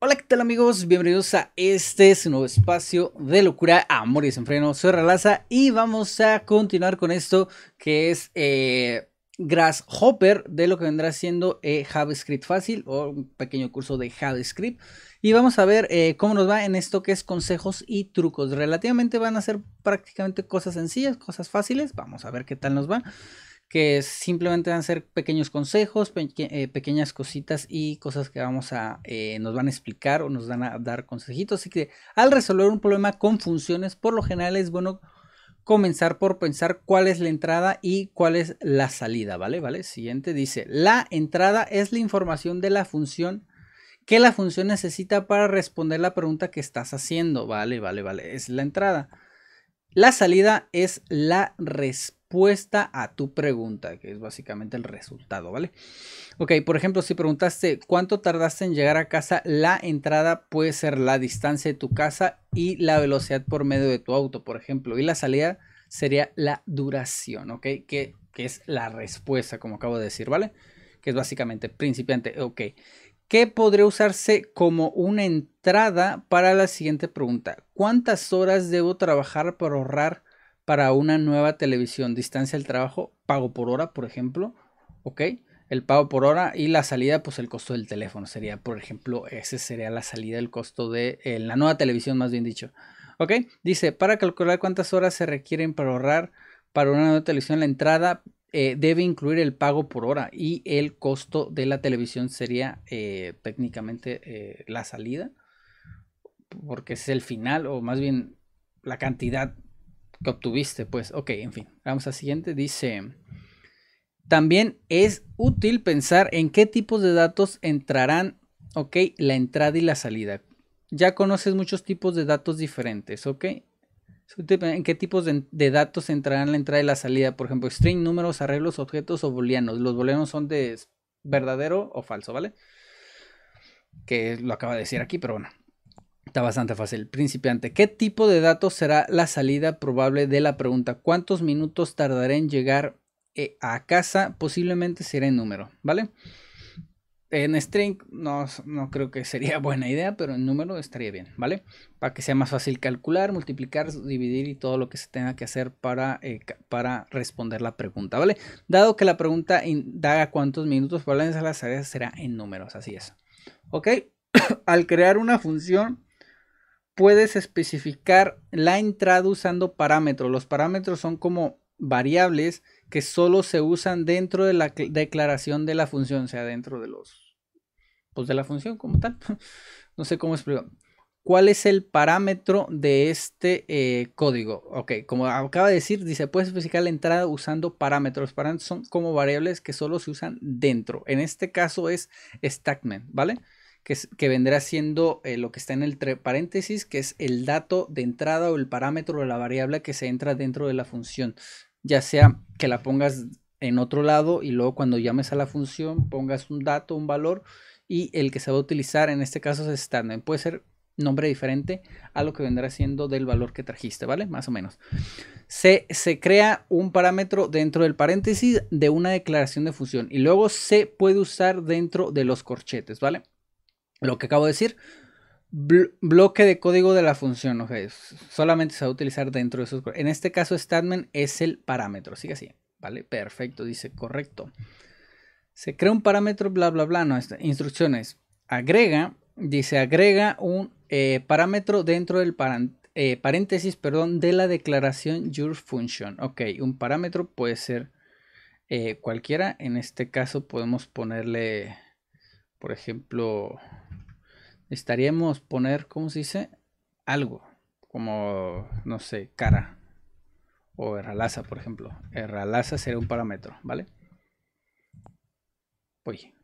Hola, ¿qué tal amigos? Bienvenidos a este nuevo espacio de locura, amor y desenfreno. Soy Ralaza y vamos a continuar con esto que es eh, Grasshopper de lo que vendrá siendo eh, JavaScript fácil o un pequeño curso de JavaScript. Y vamos a ver eh, cómo nos va en esto que es consejos y trucos. Relativamente van a ser prácticamente cosas sencillas, cosas fáciles. Vamos a ver qué tal nos va que simplemente van a ser pequeños consejos, eh, pequeñas cositas y cosas que vamos a, eh, nos van a explicar o nos van a dar consejitos. Así que al resolver un problema con funciones, por lo general es bueno comenzar por pensar cuál es la entrada y cuál es la salida, ¿vale? ¿Vale? Siguiente dice, la entrada es la información de la función que la función necesita para responder la pregunta que estás haciendo, ¿vale? Vale, vale, es la entrada. La salida es la respuesta respuesta a tu pregunta, que es básicamente el resultado, ¿vale? Ok, por ejemplo, si preguntaste cuánto tardaste en llegar a casa, la entrada puede ser la distancia de tu casa y la velocidad por medio de tu auto, por ejemplo, y la salida sería la duración, ¿ok? Que, que es la respuesta, como acabo de decir, ¿vale? Que es básicamente principiante, ok ¿Qué podría usarse como una entrada para la siguiente pregunta. ¿Cuántas horas debo trabajar para ahorrar para una nueva televisión, distancia del trabajo, pago por hora, por ejemplo, ¿ok? El pago por hora y la salida, pues el costo del teléfono sería, por ejemplo, ese sería la salida, el costo de eh, la nueva televisión, más bien dicho. ¿Ok? Dice, para calcular cuántas horas se requieren para ahorrar para una nueva televisión, la entrada eh, debe incluir el pago por hora y el costo de la televisión sería eh, técnicamente la salida, porque es el final, o más bien la cantidad que obtuviste, pues. Ok, en fin. Vamos a siguiente. Dice, también es útil pensar en qué tipos de datos entrarán, ok, la entrada y la salida. Ya conoces muchos tipos de datos diferentes, ok. En qué tipos de, de datos entrarán la entrada y la salida. Por ejemplo, string, números, arreglos, objetos o booleanos. Los booleanos son de verdadero o falso, ¿vale? Que lo acaba de decir aquí, pero bueno. Está bastante fácil. Principiante. ¿Qué tipo de datos será la salida probable de la pregunta? ¿Cuántos minutos tardaré en llegar eh, a casa? Posiblemente será en número, ¿vale? En string no, no creo que sería buena idea, pero en número estaría bien, ¿vale? Para que sea más fácil calcular, multiplicar, dividir y todo lo que se tenga que hacer para, eh, para responder la pregunta, ¿vale? Dado que la pregunta indaga cuántos minutos, probablemente la salida será en números, así es. Ok, al crear una función puedes especificar la entrada usando parámetros. Los parámetros son como variables que solo se usan dentro de la declaración de la función, o sea, dentro de los pues de la función como tal. no sé cómo explicar. ¿Cuál es el parámetro de este eh, código? Ok, como acaba de decir, dice, puedes especificar la entrada usando parámetros. Los parámetros son como variables que solo se usan dentro. En este caso es stackman, ¿vale? que, vendrá siendo eh, lo que está en el paréntesis, que es el dato de entrada o el parámetro o la variable que se entra dentro de la función, ya sea que la pongas en otro lado y luego cuando llames a la función pongas un dato, un valor y el que se va a utilizar en este caso es standard. Puede ser nombre diferente a lo que vendrá siendo del valor que trajiste, ¿vale? Más o menos. Se, se, crea un parámetro dentro del paréntesis de una declaración de función y luego se puede usar dentro de los corchetes, ¿vale? lo que acabo de decir. bloque de código de la función, ok. Solamente se va a utilizar dentro de esos. En este caso, statement es el parámetro. Sigue así. ¿Vale? Perfecto, dice correcto. Se crea un parámetro, bla, bla, bla. No, este, instrucciones. Agrega, dice agrega un eh, parámetro dentro del eh, paréntesis, perdón, de la declaración your function. Ok, un parámetro puede ser eh, cualquiera. En este caso podemos ponerle, por ejemplo, estaríamos poner, ¿cómo se dice? Algo, como, no sé, cara o herralaza, por ejemplo. Herralaza sería un parámetro, ¿vale? Uy.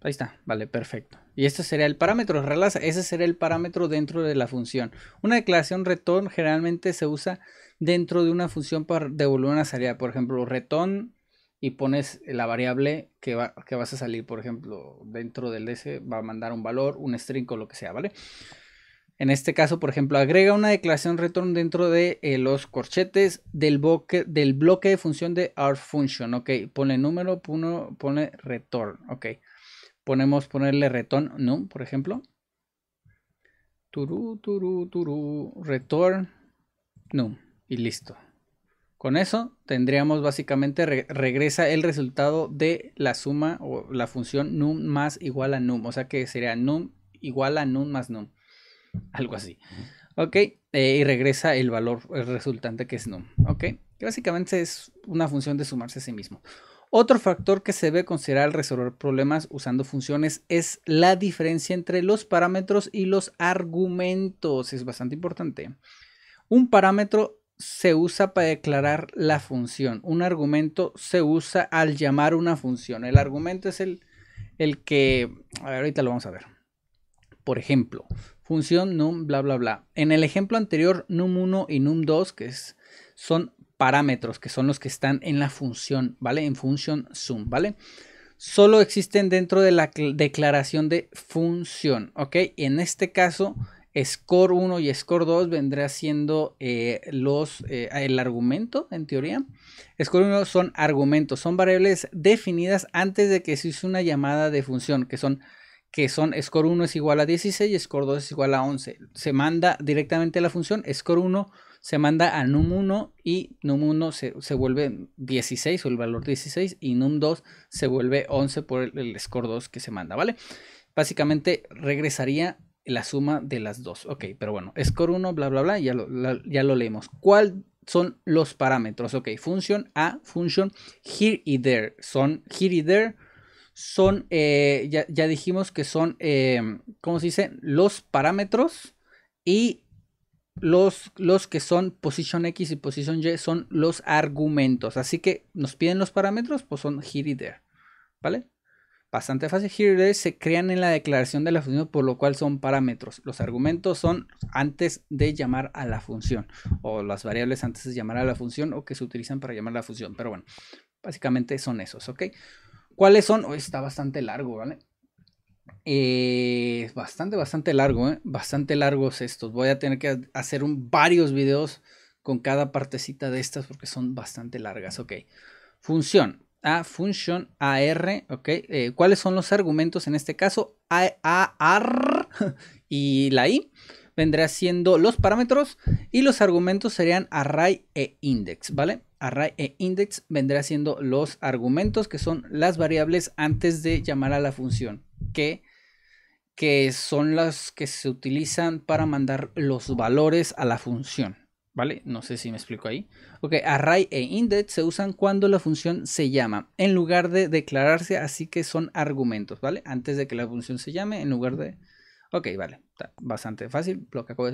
Ahí está, vale, perfecto. Y este sería el parámetro herralaza. ese sería el parámetro dentro de la función. Una declaración return generalmente se usa dentro de una función para devolver una salida. Por ejemplo, return y pones la variable que, va, que vas a salir, por ejemplo, dentro del S va a mandar un valor, un string o lo que sea, ¿vale? En este caso, por ejemplo, agrega una declaración return dentro de eh, los corchetes del, bloque, del bloque de función de our function, ok, pone número, pone, pone return, ok. Ponemos ponerle return num, por ejemplo. Turu, turu, turu, return num y listo. Con eso tendríamos básicamente regresa el resultado de la suma o la función num más igual a num. O sea que sería num igual a num más num. Algo así. Ok. Eh, y regresa el valor resultante que es num. Ok. básicamente es una función de sumarse a sí mismo. Otro factor que se debe considerar al resolver problemas usando funciones es la diferencia entre los parámetros y los argumentos. Es bastante importante. Un parámetro se usa para declarar la función. Un argumento se usa al llamar una función. El argumento es el, el que... A ver, ahorita lo vamos a ver. Por ejemplo, función num bla bla bla. En el ejemplo anterior, num1 y num2, que es, son parámetros, que son los que están en la función, ¿vale? En función sum, ¿vale? Solo existen dentro de la declaración de función, ¿ok? Y en este caso Score 1 y Score 2 vendrá siendo eh, los, eh, el argumento, en teoría. Score 1 son argumentos, son variables definidas antes de que se hizo una llamada de función, que son, Score 1 es igual a 16 y Score 2 es igual a 11. Se manda directamente a la función, Score 1 se manda a num1 y num1 se, vuelve 16 o el valor 16 y num2 se vuelve 11 por el, el score 2 que se manda, ¿vale? Básicamente regresaría la suma de las dos. Ok, pero bueno, score 1, bla, bla, bla, ya lo, ya lo leemos. ¿Cuál son los parámetros? Ok, function a, function here y there. Son here y there. Son, eh, ya, dijimos que son, eh, ¿cómo se dice? Los parámetros y los, los que son position X y position Y son los argumentos. Así que nos piden los parámetros, pues son here y there. ¿Vale? bastante fácil. se crean en la declaración de la función, por lo cual son parámetros. Los argumentos son antes de llamar a la función, o las variables antes de llamar a la función, o que se utilizan para llamar a la función. Pero bueno, básicamente son esos, ¿ok? ¿Cuáles son? está bastante largo, ¿vale? Eh, bastante, bastante largo, ¿eh? Bastante largos estos. Voy a tener que hacer varios videos con cada partecita de estas porque son bastante largas, ok. Función a function AR, ¿ok? Eh, ¿Cuáles son los argumentos en este caso? a AR y la I vendría siendo los parámetros y los argumentos serían array e index, ¿vale? Array e index vendrá siendo los argumentos que son las variables antes de llamar a la función, que, que son las que se utilizan para mandar los valores a la función, ¿Vale? No sé si me explico ahí. Ok, array e index se usan cuando la función se llama, en lugar de declararse, así que son argumentos, ¿vale? Antes de que la función se llame, en lugar de... Ok, vale, bastante fácil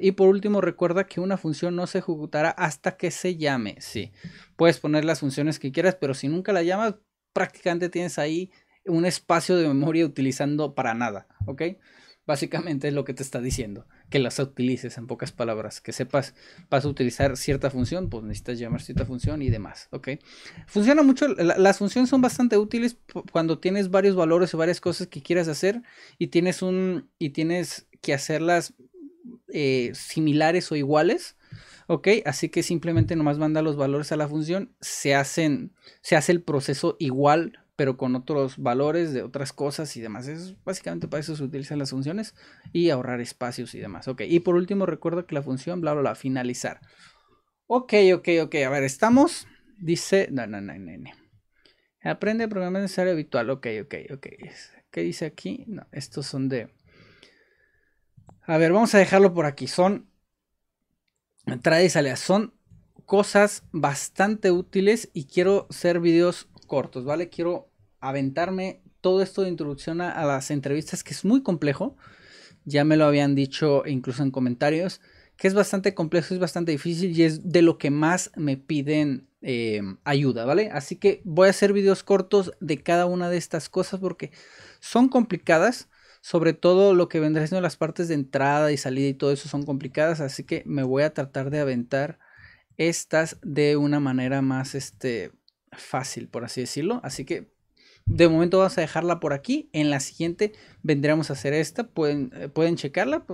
Y por último, recuerda que una función no se ejecutará hasta que se llame, sí. Puedes poner las funciones que quieras, pero si nunca la llamas, prácticamente tienes ahí un espacio de memoria utilizando para nada, ¿ok? Básicamente es lo que te está diciendo que las utilices en pocas palabras, que sepas, vas a utilizar cierta función, pues necesitas llamar cierta función y demás, ¿ok? Funciona mucho, las funciones son bastante útiles cuando tienes varios valores o varias cosas que quieras hacer y tienes un, y tienes que hacerlas eh, similares o iguales, ¿ok? Así que simplemente nomás manda los valores a la función, se hacen, se hace el proceso igual pero con otros valores de otras cosas y demás. Es, básicamente para eso se utilizan las funciones y ahorrar espacios y demás. Ok, y por último recuerdo que la función, bla, bla, bla, finalizar. Ok, ok, ok, a ver, estamos, dice, no, no, no, no, no. Aprende programa necesario habitual, ok, ok, ok. ¿Qué dice aquí? No, estos son de... A ver, vamos a dejarlo por aquí. Son trae y salida. Son cosas bastante útiles y quiero hacer videos cortos, ¿vale? Quiero aventarme todo esto de introducción a, las entrevistas, que es muy complejo. Ya me lo habían dicho incluso en comentarios, que es bastante complejo, es bastante difícil y es de lo que más me piden eh, ayuda, ¿vale? Así que voy a hacer videos cortos de cada una de estas cosas porque son complicadas. Sobre todo lo que vendrá siendo las partes de entrada y salida y todo eso son complicadas, así que me voy a tratar de aventar estas de una manera más este, fácil, por así decirlo. Así que de momento vamos a dejarla por aquí. En la siguiente vendremos a hacer esta. Pueden, eh, pueden checarla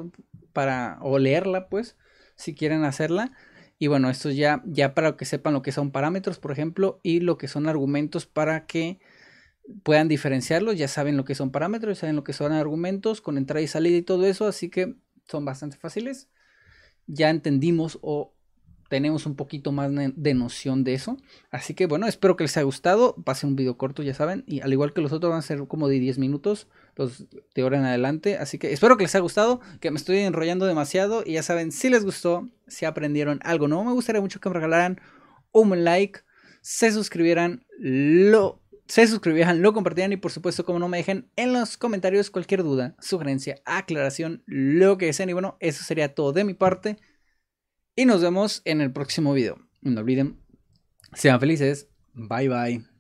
para, o leerla, pues, si quieren hacerla. Y bueno, esto ya, ya para que sepan lo que son parámetros, por ejemplo, y lo que son argumentos para que puedan diferenciarlos. Ya saben lo que son parámetros, ya saben lo que son argumentos con entrada y salida y todo eso. Así que son bastante fáciles. Ya entendimos o tenemos un poquito más de noción de eso. Así que bueno, espero que les haya gustado. pase un video corto, ya saben. Y al igual que los otros van a ser como de 10 minutos, los de ahora en adelante. Así que espero que les haya gustado, que me estoy enrollando demasiado. Y ya saben, si les gustó, si aprendieron algo nuevo, me gustaría mucho que me regalaran un like, se suscribieran, lo se suscribieran, lo compartieran y por supuesto, como no me dejen en los comentarios cualquier duda, sugerencia, aclaración, lo que deseen. Y bueno, eso sería todo de mi parte. Y nos vemos en el próximo video. No olviden, sean felices. Bye bye.